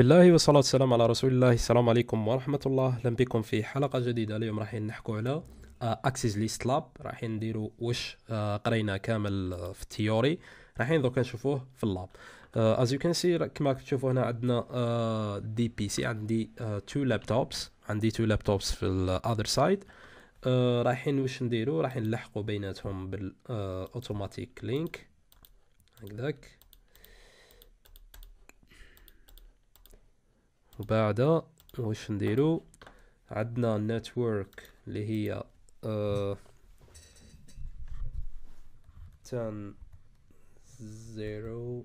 بالله والصلاة والسلام على رسول الله السلام عليكم ورحمة الله اهلا بكم في حلقة جديدة اليوم رايحين نحكو على اكسس آه, ليست لاب رايحين نديرو واش آه, قرينا كامل آه, في التيوري رايحين دوكا نشوفوه في اللاب از يو كان سي كما تشوفوا هنا عندنا دي بي سي عندي تو لابتوبس عندي تو لابتوبس في الاذر سايد رايحين واش نديرو رايحين نلحقو بيناتهم بالاوتوماتيك لينك هكذاك وبعدها واش نديرو عندنا النتورك اللي هي آه تن زيرو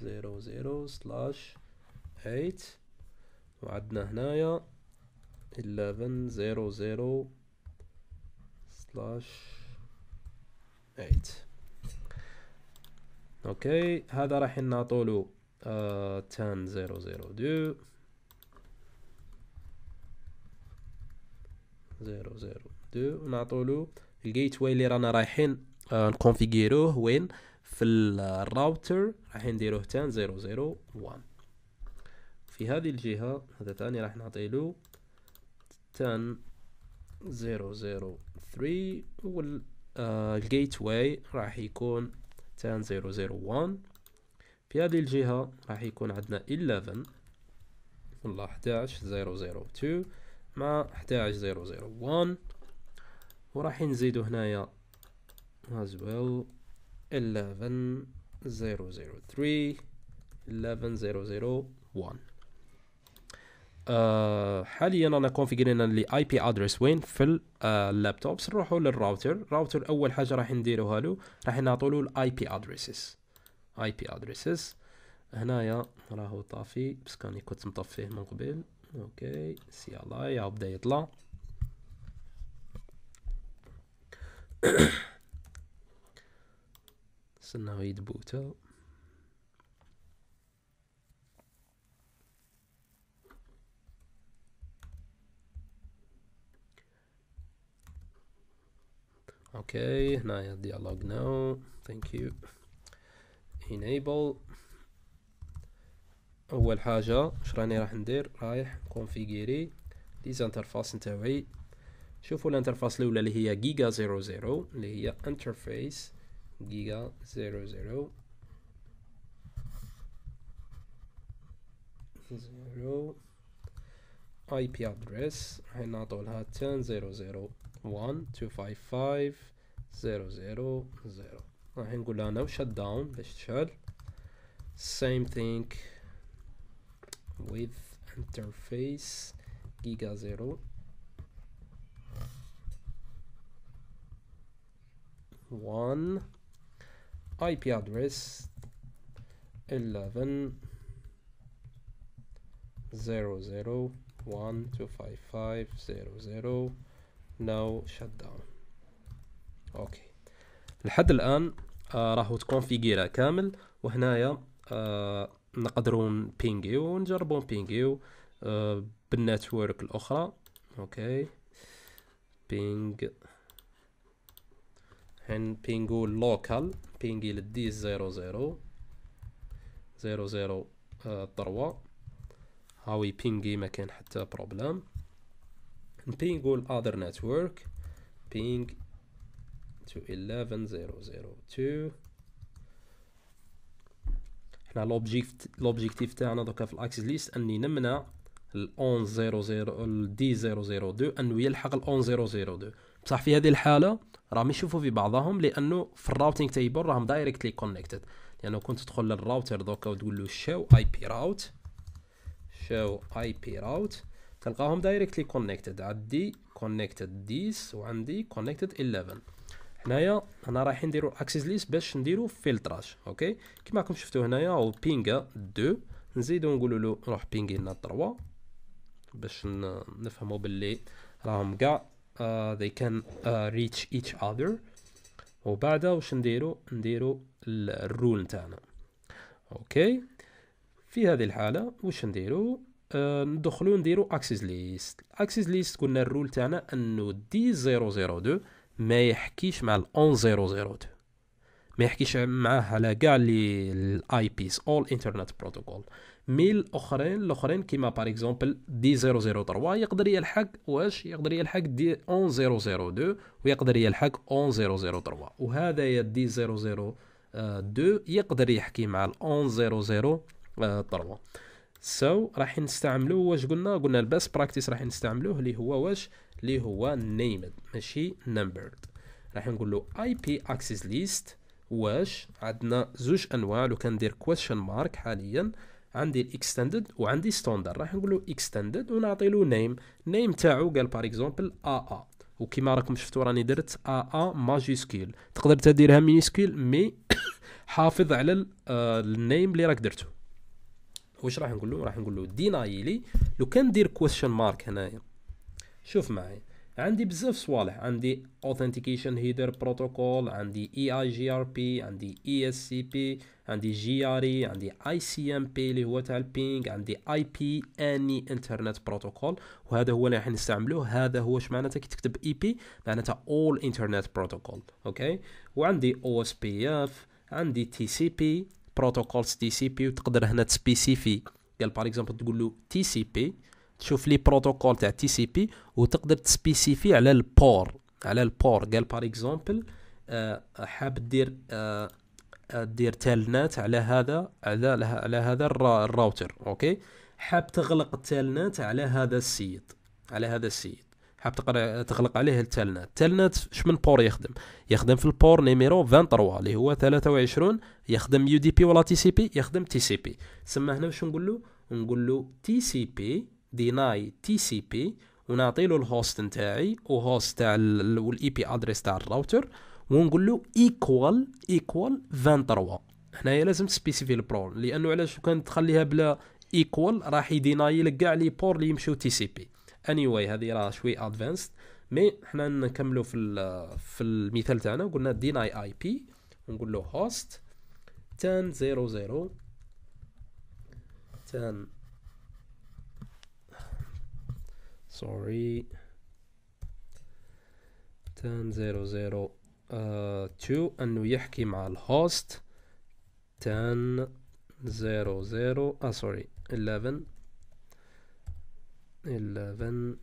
زيرو زيرو سلاش ايت وعندنا هنايا 11 زيرو زيرو سلاش ايت اوكي هذا راح نعطولو تن زيرو زيرو دو زيرو زيرو دو ونعطولو الجيت واي اللي رانا رايحين آه، نكونفيغيروه وين في الراوتر راح نديروه تان زيرو زيرو وان في هذه الجهة هذا ثاني راح نعطي له تان زيرو زيرو ثري والجيت آه، واي راح يكون تان زيرو زيرو وان في هذه الجهة راح يكون عندنا 11 والله 11 002 مع 11001 وراح نزيدو هنايا as well 11003 آه، حاليا انا كونفيجرينا لي اي بي وين في اللابتوبس آه، نروحوا للراوتر راوتر اول حاجه راح نديرو هالو راح نعطولو الاي بي ادريسز اي بي ادريسز هنايا راهو طافي بس كاني كنت مطفيه من قبل Okay, CLI update law. so now it boot up. Okay, now dialogue now. Thank you. Enable. اول حاجه واش راني راح ندير رايح كونفيغيري لي زانترفاس نتاعي شوفوا الانترفاس الاولى اللي هي جيجا 00 اللي هي انترفيس جيجا 00 0 اي بي ادريس راح نعطولها 10.0.0.1.255.0.0.0 راح نقول لها نو شت داون باش تشعل same thing with interface giga zero one IP address eleven zero zero one two five five zero zero now shutdown okay لحد الان آه راهو تكونفيغيرا كامل وهنايا آه نقدروا نبينغيو ونجربوا نبينغيو آه، بالنتورك الاخرى اوكي بينغ حين بينغو لوكال بينغي للدي زيرو زيرو زيرو زيرو آه، هاوي بينغي ما كان حتى بروبلام نبينغو الاذر نتورك بينغ تو 11 حنا لوبجيكت لوبجيكتيف تاعنا دوكا في الاكسس ليست اني نمنع ال 1100 ال 10002 انه يلحق ال 1102 بصح في هذه الحاله راهم يشوفوا في بعضهم لانه في الراوتينغ تيبل راهم دايركتلي كونيكتد لانه كنت تدخل للراوتر دوكا وتقول له شو اي بي راوت شو اي بي راوت تلقاهم دايركتلي كونيكتد عندي كونيكتد 10 وعندي كونيكتد 11 هنايا انا رايحين نديرو اكسيز ليست باش نديرو فيلتراج اوكي كيما راكم شفتو هنايا او بينغا 2 نزيدو نقولو له روح بينغي لنا 3 باش نفهمو باللي راهم كاع uh, آه، they can uh, reach each other وبعدها واش نديرو نديرو الرول نتاعنا اوكي في هذه الحاله واش نديرو آه ندخلو نديرو اكسس ليست اكسس ليست قلنا الرول تاعنا انه دي 002 ما يحكيش مع ال 1002 ما يحكيش معاه على كاع لي الاي بيس اول انترنت بروتوكول مي الاخرين الاخرين كيما بار اكزومبل دي 003 يقدر يلحق واش يقدر يلحق دي 1002 ويقدر يلحق 1003 وهذا يا دي 002 يقدر يحكي مع ال 1003 سو so, راح نستعملو واش قلنا قلنا الباس براكتيس راح نستعملوه اللي هو واش اللي هو نيمد ماشي نمبرد راح نقول له اي بي اكسس ليست واش عندنا زوج انواع لو كندير كويشن مارك حاليا عندي الاكستندد وعندي ستاندر راح نقول له اكستندد ونعطي له نيم نيم تاعو قال بار اكزومبل ا ا وكيما راكم شفتوا راني درت ا ا ماجيسكيل تقدر تديرها مينيسكيل مي حافظ على النيم آه، اللي راك درته واش راح نقول له راح نقول له ديناي لي لو كان ندير كويشن مارك هنايا شوف معايا عندي بزاف صوالح عندي اوثنتيكيشن هيدر بروتوكول عندي اي اي جي ار بي عندي اي اس سي بي عندي جي ار اي عندي اي سي ام بي اللي هو تاع البينغ عندي اي بي اني انترنت بروتوكول وهذا هو اللي راح نستعملوه هذا هو اش معناتها كي تكتب اي e بي معناتها اول انترنت بروتوكول اوكي وعندي او اس بي اف عندي تي سي بي بروتوكولز تي سي بي وتقدر هنا تسبيسيفي قال باغ اكزومبل تقول له تي سي بي تشوف لي بروتوكول تاع تي سي بي وتقدر تسبيسيفي على البور على البور قال باغ اكزومبل آه، حاب دير دير تالنات على هذا على على هذا الراوتر اوكي حاب تغلق التالنات على هذا السيد على هذا السيد حاب تقرا تغلق عليه التالنت التلنت شمن بور يخدم يخدم في البور نيميرو 23 اللي هو 23 يخدم يو دي بي ولا تي سي بي يخدم تي سي بي سما هنا واش نقول له نقول له تي سي بي ديناي تي سي بي ونعطي له الهوست نتاعي وهوست تاع الاي بي ادريس تاع الراوتر ونقول له ايكوال ايكوال 23 هنايا لازم تسبيسيفي البرون لانه علاش كان تخليها بلا ايكوال راح يديناي لك كاع لي بور اللي يمشيو تي سي بي اني anyway هذه راه شوي ادفانسد مي حنا نكملو في في المثال تاعنا قلنا اي بي ونقول له هوست 10.0.0 10 سوري 10.0.0 uh, 2 انه يحكي مع الهوست 10.0.0 اه سوري 11 eleven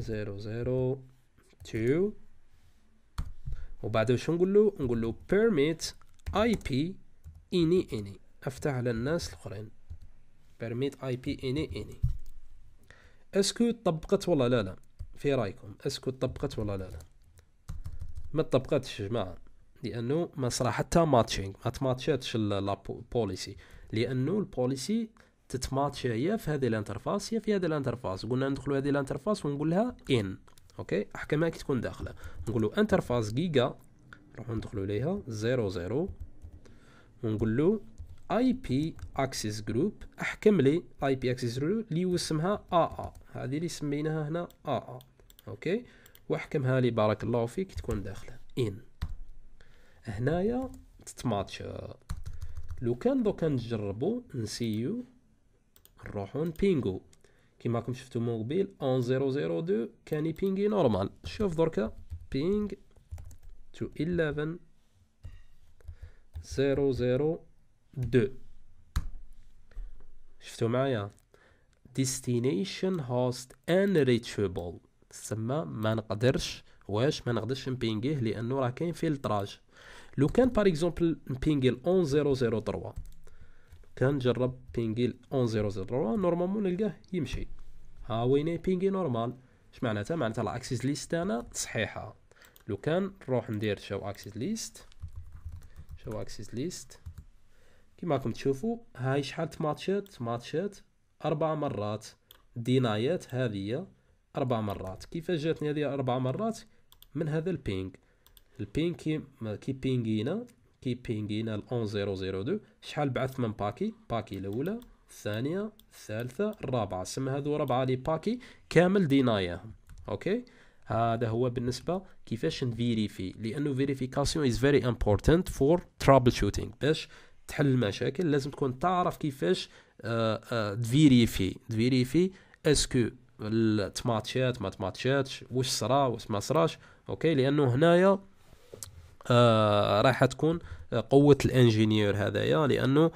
zero zero two وبعدين شو نقول له نقول له permit IP any any افتح الناس الاخرين permit IP any any اسكو طبقت ولا لا لا في رايكم اسكو طبقت ولا لا لا ما طبقتش يا جماعه لانه ما صراحة حتى ماتشينغ ما تماتشاتش البوليسي لانه البوليسي تتماتش هي في هذه الانترفاس هي في هذه الانترفاس قلنا ندخلوا هذه الانترفاس ونقول لها ان اوكي احكامها كي تكون داخله نقولوا انترفاس جيجا نروحوا ندخلوا ليها 00 ونقول له اي بي اكسس جروب احكم لي اي بي اكسس جروب اللي اسمها ا ا هذه اللي سميناها هنا ا ا اوكي واحكمها لي بارك الله فيك تكون داخله ان هنايا تتماتش لو كان دوكا نجربو نسيو نروحو نبينغو كيما راكم شفتو من قبيل اون زيرو زيرو دو كان يبينغي نورمال شوف دركا بينغ تو 11 زيرو زيرو دو شفتو معايا ديستينيشن هوست ان ريتشبل تسمى ما نقدرش واش ما نقدرش نبينغيه لانه راه كاين فيلتراج لو كان باغ اكزومبل نبينغي ال 11003 كنجرب بينجي 1000 نورمالمون نلقاه يمشي ها ويني بينجي نورمال اش معناتها معناتها الاكسس ليست تاعنا صحيحه لو كان نروح ندير شو اكسس ليست شو اكسس ليست كيما راكم تشوفوا هاي شحال تماتشات تماتشات اربع مرات دينايات هذه اربع مرات كيفاش جاتني هذه اربع مرات من هذا البينج البينج كي, كي بينجينا كي بينجينا ال 1002 شحال بعثت من باكي باكي الاولى الثانيه الثالثه الرابعه سم هذو ربعه لي باكي كامل ديناياهم اوكي هذا هو بالنسبه كيفاش نفيريفي لانه فيريفيكاسيون از فيري امبورتانت فور ترابل شوتينغ باش تحل المشاكل لازم تكون تعرف كيفاش آه، آه، تفيريفي تفيريفي اسكو تماتشات ما تماتشاتش واش صرا واش ما صراش اوكي لانه هنايا آه راح تكون قوه الانجينير هذايا لانه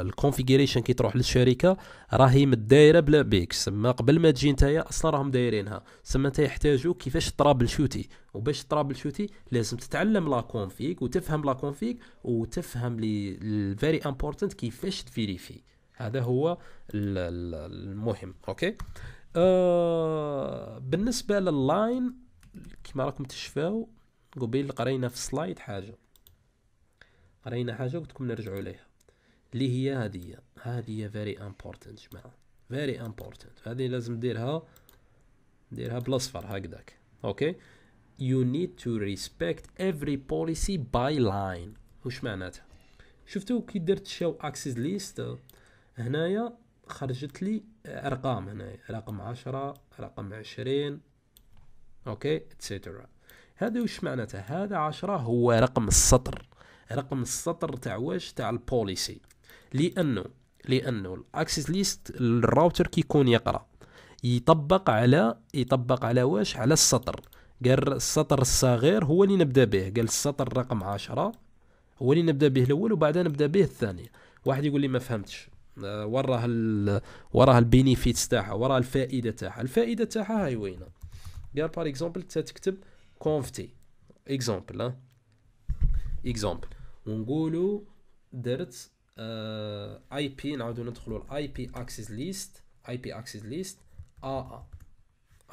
الكونفيغريشن كي تروح للشركه راهي مدايره بلا بيكس سما قبل ما تجي انت اصلا راهم دايرينها سما انت يحتاجوا كيفاش ترابل شوتي وباش ترابل شوتي لازم تتعلم لا كونفيك وتفهم لا كونفيك وتفهم لي فيري امبورتنت كيفاش تفيريفي هذا هو المهم اوكي آه بالنسبه لللاين كما راكم تشفاو قبيل قرينا في السلايد حاجه قرينا حاجه قلت لكم نرجعوا ليها اللي هي هذه هذه فيري امبورتنت جماعه فيري امبورتنت هذه لازم نديرها نديرها بالاصفر هكذاك اوكي يو نيد تو ريسبكت افري بوليسي باي لاين واش معناتها شفتوا كي درت شو اكسس ليست هنايا خرجت لي ارقام هنايا رقم عشرة رقم عشرين اوكي اتسيترا هذا وش معناته هذا عشرة هو رقم السطر رقم السطر تاع واش تاع البوليسي لانه لانه الاكسس ليست الراوتر كيكون يقرا يطبق على يطبق على واش على السطر قال السطر الصغير هو اللي نبدا به قال السطر رقم عشرة هو اللي نبدا به الاول وبعدها نبدا به الثاني واحد يقول لي ما فهمتش آه، وراه ال... وراه البينيفيتس تاعها وراه الفائده تاعها الفائده تاعها هاي وينه بيان بار اكزومبل تتكتب كونفتي اكزومبل اكزومبل ونقولوا درت اي بي نعاودو ندخلوا الاي بي اكسس ليست اي بي اكسس ليست ا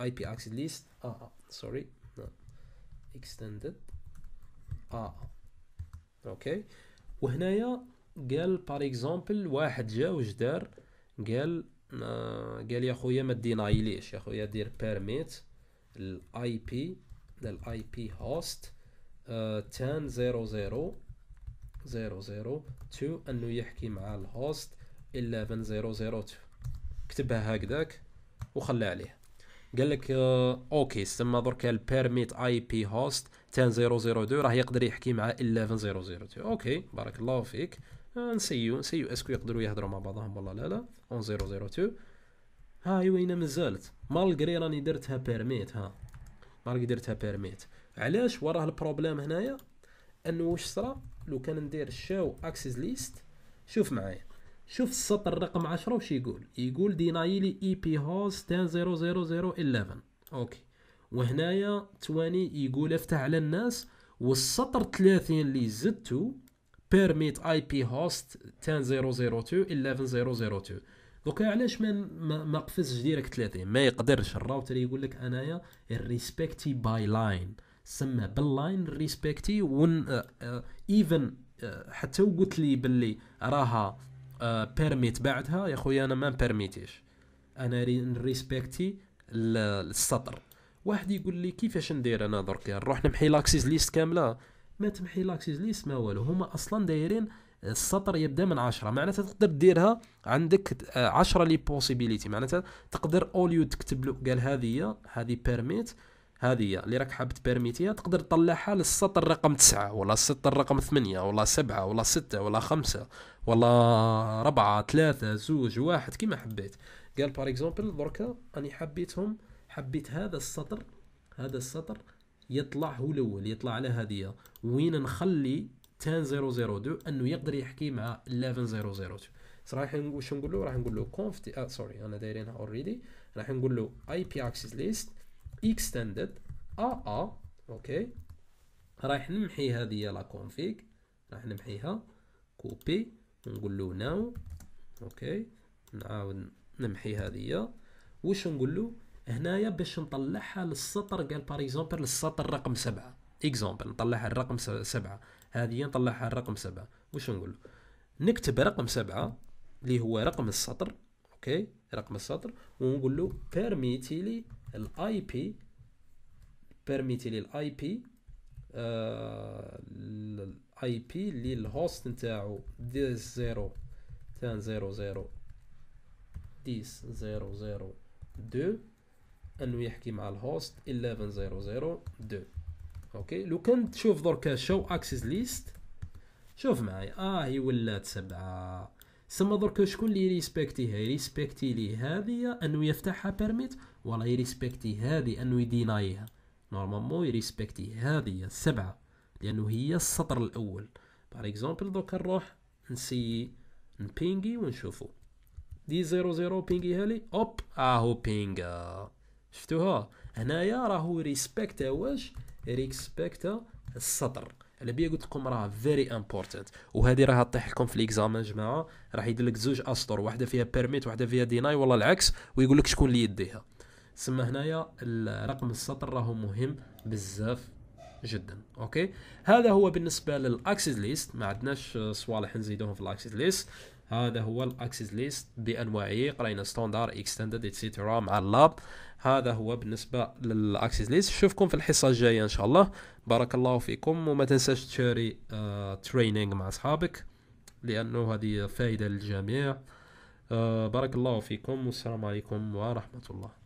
اي بي اكسس ليست ا سوري اكستندد ا اوكي وهنايا قال بار اكزومبل واحد جا واش دار قال آه، قال يا خويا ما ليش يا خويا دير بيرميت الاي بي الاي بي هوست تان زيرو زيرو زيرو تو انه يحكي مع الهوست 11.0.0.2 كتبها هكذاك وخلى عليه قال لك آه اوكي تسمى درك البيرميت اي بي هوست 10002 راه يقدر يحكي مع 11002 اوكي بارك الله فيك آه نسيو نسيو اسكو يقدروا يهضروا مع بعضهم ولا لا لا 1002 هاي أيوة، وين مازالت مالغري راني درتها بيرميت ها مالغري درتها بيرميت علاش وراه البروبليم هنايا انه واش صرا لو كان ندير شاو اكسس ليست شوف معايا شوف السطر رقم 10 وش يقول يقول دينايلي اي بي هوست 10.0.0.11 اوكي وهنايا تواني يقول افتح على الناس والسطر 30 اللي زدتو بيرميت اي بي هوست 10.0.0.2 11.0.0.2 دوكا علاش ما ما قفزش ديريكت 30 ما يقدرش الراوتر يقول لك انايا الريسبكتي باي لاين سما باللاين ريسبكتي ون ايفن آه، آه، آه، حتى قلت لي باللي راها بيرميت بعدها يا خويا انا ما بيرميتيش انا نريسبكتي السطر واحد يقول لي كيفاش ندير انا درك نروح نمحي لاكسيز ليست كامله ما تمحي لاكسيز ليست ما والو هما اصلا دايرين السطر يبدا من عشرة معناتها تقدر ديرها عندك آه، عشرة لي بوسيبيليتي معناتها تقدر اوليو تكتب له قال هذه هذه بيرميت هذه اللي راك حاب تبرميتيها تقدر تطلعها للسطر رقم تسعة ولا السطر رقم ثمانية ولا سبعة ولا ستة ولا خمسة ولا ربعة ثلاثة زوج واحد كيما حبيت قال بار اكزومبل دركا راني حبيتهم حبيت هذا السطر هذا السطر يطلع هو الاول يطلع على هذه وين نخلي 10002 انه يقدر يحكي مع 11002 راح واش نقول له راح نقول له كونف تي آه سوري انا دايرينها اوريدي راح نقول له اي بي اكسس ليست اكستندد ا ا اوكي رايح نمحي هذه هي لا كونفيغ راح نمحيها كوبي ونقول له ناو اوكي نعاود نمحي هذه واش نقول له هنايا باش نطلعها للسطر قال باريزومبل للسطر رقم سبعة اكزومبل نطلعها الرقم سبعة هذه نطلعها الرقم سبعة واش نقول نكتب رقم سبعة اللي هو رقم السطر اوكي رقم السطر ونقول له بيرميتي لي الاي بي بيرميتي لي الاي آه، بي الاي بي اللي الهوست نتاعو ديس زيرو تان زيرو زيرو ديس زيرو زيرو دو انه يحكي مع الهوست 11002 دو اوكي لو كان تشوف دركا شو اكسس ليست شوف معايا اه هي ولات سبعه سما دركا شكون اللي يريسبكتيها ريسبكتي لي هذه انه يفتحها بيرميت ولا يريسبكتي هذه انه يدينايها نورمالمون يريسبكتي هذه سبعة لانه هي السطر الاول باغ اكزومبل دركا نروح نسي نبينغي ونشوفو دي زيرو زيرو بينغي لي اوب اهو آه، بينغا شفتوها هنايا راهو ريسبكتا واش ريسبكت السطر على بيا قلت لكم راه فيري امبورتانت وهذه راها طيح لكم في ليكزامان جماعه راح يدير لك زوج اسطر واحده فيها بيرميت واحده فيها ديناي والله العكس ويقول لك شكون اللي يديها تسمى هنايا رقم السطر راهو مهم بزاف جدا اوكي هذا هو بالنسبه للاكسس ليست ما عندناش صوالح نزيدوهم في الاكسس ليست هذا هو الاكسس ليست بانواعه قرينا ستاندر اكستندد اتسيترا مع اللاب هذا هو بالنسبه للاكسس ليست نشوفكم في الحصه الجايه ان شاء الله بارك الله فيكم وما تنساش تشاري آه تريننج مع اصحابك لانه هذه فائده للجميع آه بارك الله فيكم والسلام عليكم ورحمه الله